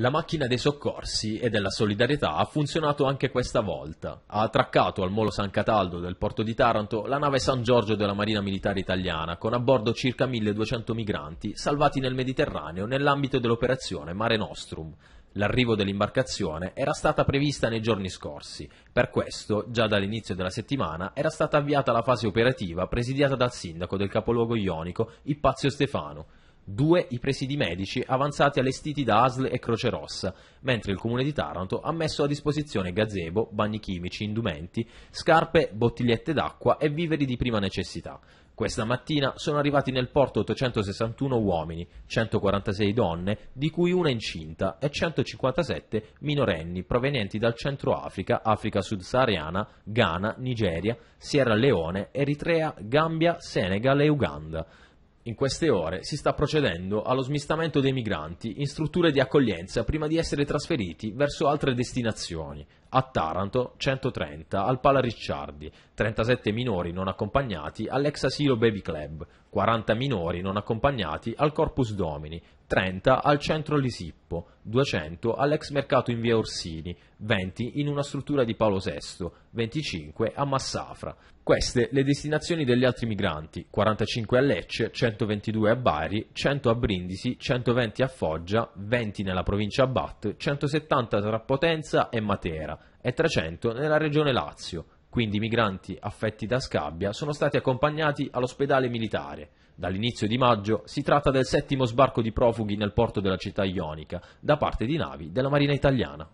La macchina dei soccorsi e della solidarietà ha funzionato anche questa volta. Ha attraccato al molo San Cataldo del porto di Taranto la nave San Giorgio della Marina Militare Italiana, con a bordo circa 1200 migranti salvati nel Mediterraneo nell'ambito dell'operazione Mare Nostrum. L'arrivo dell'imbarcazione era stata prevista nei giorni scorsi, per questo già dall'inizio della settimana era stata avviata la fase operativa presidiata dal sindaco del capoluogo ionico Ippazio Stefano due i presidi medici avanzati allestiti da ASL e Croce Rossa, mentre il Comune di Taranto ha messo a disposizione gazebo, bagni chimici, indumenti, scarpe, bottigliette d'acqua e viveri di prima necessità. Questa mattina sono arrivati nel porto 861 uomini, 146 donne, di cui una incinta e 157 minorenni provenienti dal Centro Africa, Africa subsahariana, Ghana, Nigeria, Sierra Leone, Eritrea, Gambia, Senegal e Uganda in queste ore si sta procedendo allo smistamento dei migranti in strutture di accoglienza prima di essere trasferiti verso altre destinazioni. A Taranto 130 al Pala Ricciardi, 37 minori non accompagnati all'ex asilo Baby Club, 40 minori non accompagnati al Corpus Domini, 30 al centro Lisippo, 200 all'ex mercato in via Orsini, 20 in una struttura di Paolo VI, 25 a Massafra. Queste le destinazioni degli altri migranti, 45 a Lecce, 122 a Bari, 100 a Brindisi, 120 a Foggia, 20 nella provincia Bat, 170 tra Potenza e Matera e 300 nella regione Lazio quindi i migranti affetti da scabbia, sono stati accompagnati all'ospedale militare. Dall'inizio di maggio si tratta del settimo sbarco di profughi nel porto della città ionica da parte di navi della Marina italiana.